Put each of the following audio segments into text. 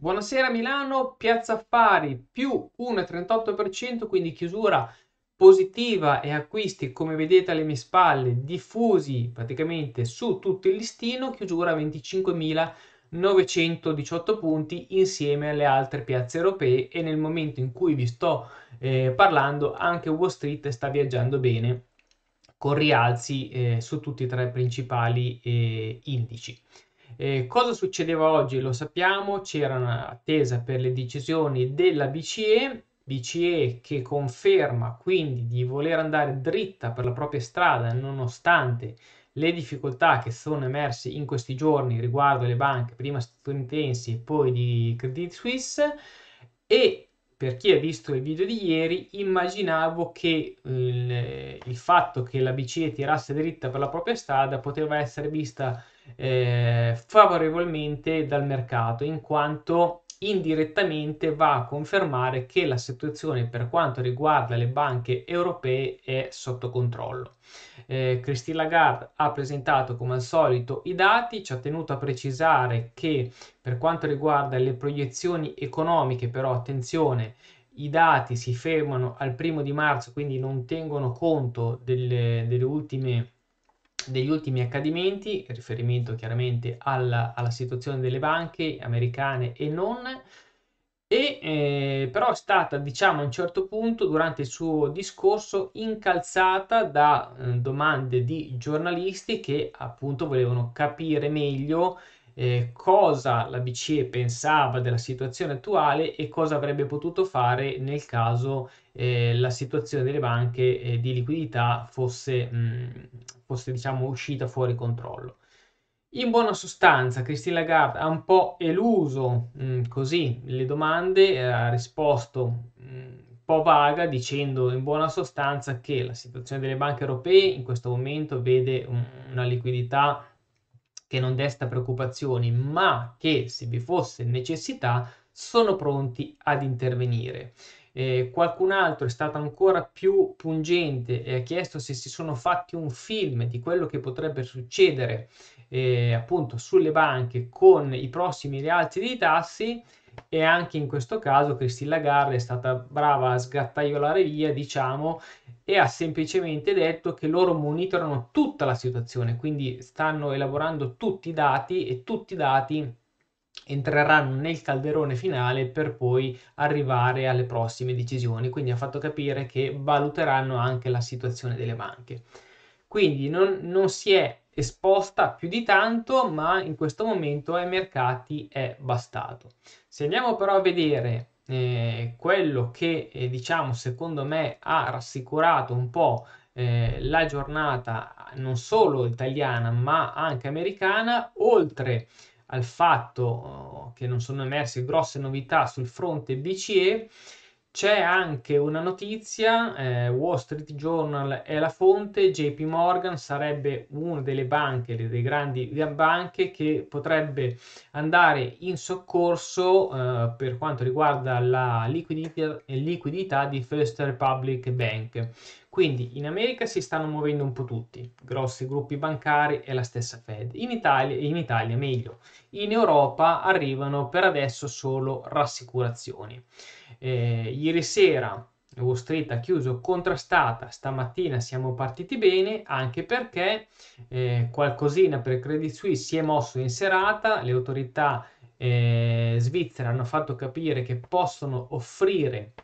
Buonasera Milano, Piazza Affari più 1,38%, quindi chiusura positiva e acquisti come vedete alle mie spalle diffusi praticamente su tutto il listino, chiusura 25.918 punti insieme alle altre piazze europee e nel momento in cui vi sto eh, parlando anche Wall Street sta viaggiando bene con rialzi eh, su tutti e tre i principali eh, indici. Eh, cosa succedeva oggi? Lo sappiamo, c'era un'attesa per le decisioni della BCE, BCE che conferma quindi di voler andare dritta per la propria strada nonostante le difficoltà che sono emerse in questi giorni riguardo le banche, prima statunitensi e poi di Credit Suisse e per chi ha visto il video di ieri, immaginavo che eh, il fatto che la BCE tirasse dritta per la propria strada poteva essere vista eh, favorevolmente dal mercato, in quanto indirettamente va a confermare che la situazione per quanto riguarda le banche europee è sotto controllo. Eh, Christine Lagarde ha presentato come al solito i dati, ci ha tenuto a precisare che per quanto riguarda le proiezioni economiche, però attenzione, i dati si fermano al primo di marzo, quindi non tengono conto delle, delle ultime, degli ultimi accadimenti, riferimento chiaramente alla, alla, situazione delle banche americane e non, e eh, però è stata, diciamo, a un certo punto durante il suo discorso incalzata da eh, domande di giornalisti che appunto volevano capire meglio eh, cosa la BCE pensava della situazione attuale e cosa avrebbe potuto fare nel caso eh, la situazione delle banche eh, di liquidità fosse, mh, mm, fosse diciamo, uscita fuori controllo. In buona sostanza, Christine Lagarde ha un po' eluso mh, mm, così le domande, eh, ha risposto mm, un po' vaga dicendo in buona sostanza che la situazione delle banche europee in questo momento vede una liquidità che non desta preoccupazioni, ma che se vi fosse necessità sono pronti ad intervenire. Eh, qualcun altro è stato ancora più pungente e ha chiesto se si sono fatti un film di quello che potrebbe succedere eh, appunto sulle banche con i prossimi rialzi dei tassi e anche in questo caso Christine Lagarde è stata brava a sgattaiolare via, diciamo, e ha semplicemente detto che loro monitorano tutta la situazione, quindi stanno elaborando tutti i dati e tutti i dati entreranno nel calderone finale per poi arrivare alle prossime decisioni, quindi ha fatto capire che valuteranno anche la situazione delle banche. Quindi non, non si è esposta più di tanto, ma in questo momento ai mercati è bastato. Se andiamo però a vedere eh, quello che eh, diciamo secondo me ha rassicurato un po' eh, la giornata non solo italiana ma anche americana, oltre al fatto oh, che non sono emerse grosse novità sul fronte BCE, c'è anche una notizia, eh, Wall Street Journal è la fonte, JP Morgan sarebbe una delle banche, delle grandi banche che potrebbe andare in soccorso eh, per quanto riguarda la liquidità, liquidità di First Republic Bank. Quindi in America si stanno muovendo un po' tutti, grossi gruppi bancari e la stessa Fed. In Italia, in Italia meglio. In Europa arrivano per adesso solo rassicurazioni. Eh, ieri sera Wall Street ha chiuso contrastata, stamattina siamo partiti bene anche perché eh, qualcosina per Credit Suisse si è mosso in serata, le autorità eh, svizzere hanno fatto capire che possono offrire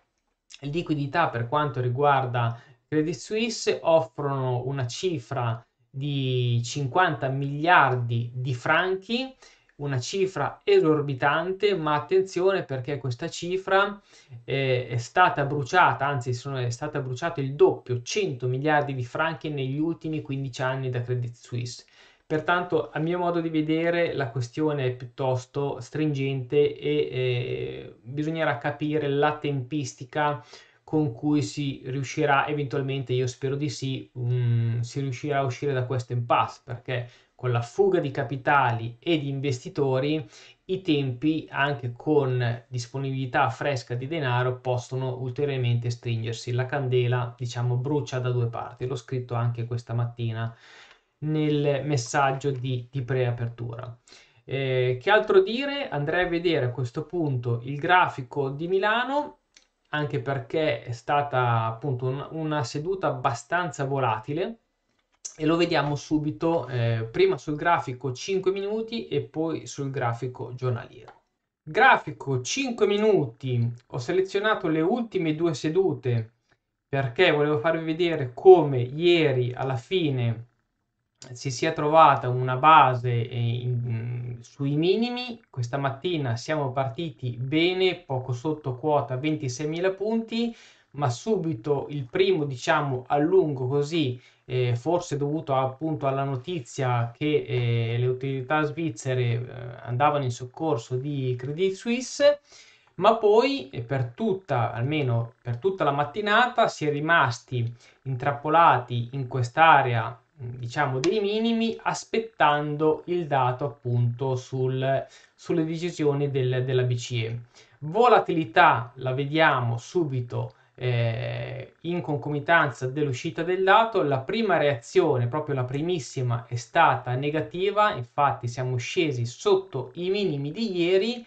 liquidità per quanto riguarda Credit Suisse offrono una cifra di 50 miliardi di franchi, una cifra esorbitante, ma attenzione perché questa cifra eh, è stata bruciata, anzi sono, è stata bruciata il doppio, 100 miliardi di franchi negli ultimi 15 anni da Credit Suisse. Pertanto, a mio modo di vedere, la questione è piuttosto stringente e eh, bisognerà capire la tempistica con cui si riuscirà eventualmente, io spero di sì, um, si riuscirà a uscire da questo impasse perché con la fuga di capitali e di investitori i tempi anche con disponibilità fresca di denaro possono ulteriormente stringersi. La candela, diciamo, brucia da due parti, l'ho scritto anche questa mattina nel messaggio di, di preapertura. Eh, che altro dire? Andrei a vedere a questo punto il grafico di Milano anche perché è stata appunto un, una seduta abbastanza volatile e lo vediamo subito eh, prima sul grafico 5 minuti e poi sul grafico giornaliero. Grafico 5 minuti, ho selezionato le ultime due sedute perché volevo farvi vedere come ieri alla fine si sia trovata una base eh, in, mm, sui minimi. Questa mattina siamo partiti bene, poco sotto quota 26.000 punti, ma subito il primo, diciamo, a lungo così, eh, forse dovuto appunto alla notizia che eh, le autorità svizzere eh, andavano in soccorso di Credit Suisse, ma poi eh, per tutta, almeno per tutta la mattinata, si è rimasti intrappolati in quest'area diciamo dei minimi aspettando il dato appunto sul, sulle decisioni del, della BCE. Volatilità la vediamo subito eh, in concomitanza dell'uscita del dato, la prima reazione, proprio la primissima, è stata negativa, infatti siamo scesi sotto i minimi di ieri,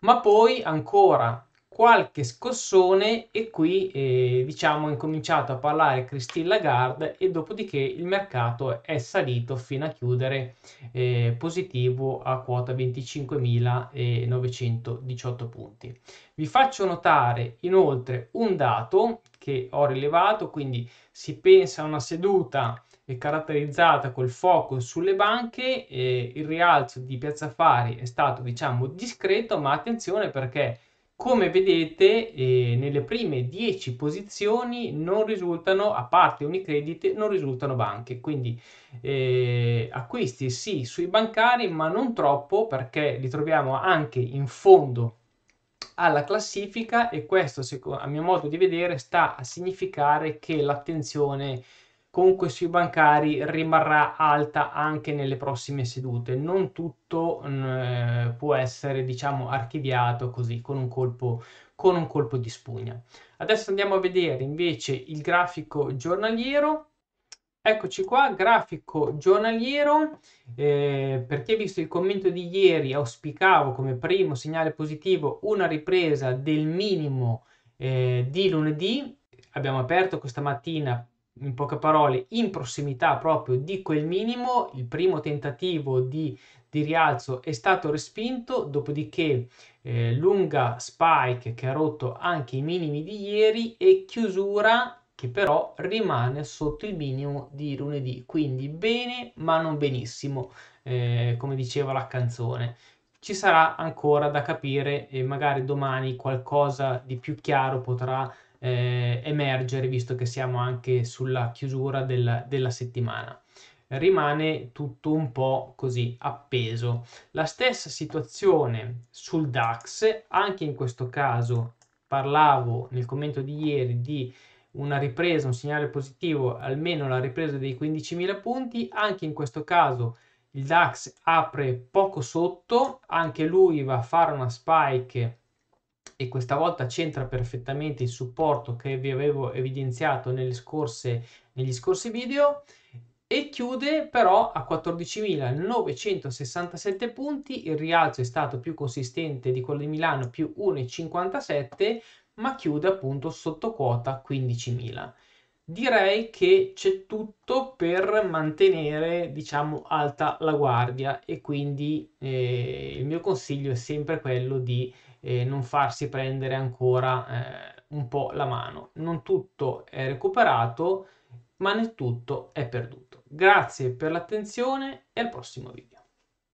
ma poi ancora qualche scossone e qui eh, diciamo ha incominciato a parlare Christine Lagarde e dopodiché il mercato è salito fino a chiudere eh, positivo a quota 25.918 punti. Vi faccio notare inoltre un dato che ho rilevato, quindi si pensa a una seduta eh, caratterizzata col focus sulle banche, eh, il rialzo di Piazza Fari è stato diciamo discreto, ma attenzione perché come vedete, eh, nelle prime 10 posizioni non risultano, a parte Unicredit, non risultano banche. Quindi eh, acquisti sì sui bancari, ma non troppo perché li troviamo anche in fondo alla classifica e questo, a mio modo di vedere, sta a significare che l'attenzione comunque sui bancari rimarrà alta anche nelle prossime sedute. Non tutto mm, eh, può essere, diciamo, archiviato così con un, colpo, con un colpo di spugna. Adesso andiamo a vedere invece il grafico giornaliero. Eccoci qua, grafico giornaliero, eh, perché visto il commento di ieri auspicavo come primo segnale positivo una ripresa del minimo eh, di lunedì, abbiamo aperto questa mattina in poche parole, in prossimità proprio di quel minimo, il primo tentativo di, di rialzo è stato respinto, dopodiché eh, lunga spike che ha rotto anche i minimi di ieri e chiusura che però rimane sotto il minimo di lunedì, quindi bene ma non benissimo, eh, come diceva la canzone. Ci sarà ancora da capire e magari domani qualcosa di più chiaro potrà eh, emergere visto che siamo anche sulla chiusura del, della settimana rimane tutto un po' così appeso. La stessa situazione sul DAX, anche in questo caso parlavo nel commento di ieri di una ripresa, un segnale positivo, almeno la ripresa dei 15.000 punti, anche in questo caso il DAX apre poco sotto, anche lui va a fare una spike e questa volta c'entra perfettamente il supporto che vi avevo evidenziato scorse, negli scorsi video e chiude però a 14.967 punti, il rialzo è stato più consistente di quello di Milano più 1,57 ma chiude appunto sotto quota 15.000. Direi che c'è tutto per mantenere diciamo alta la guardia e quindi eh, il mio consiglio è sempre quello di e non farsi prendere ancora eh, un po' la mano. Non tutto è recuperato, ma nel tutto è perduto. Grazie per l'attenzione e al prossimo video.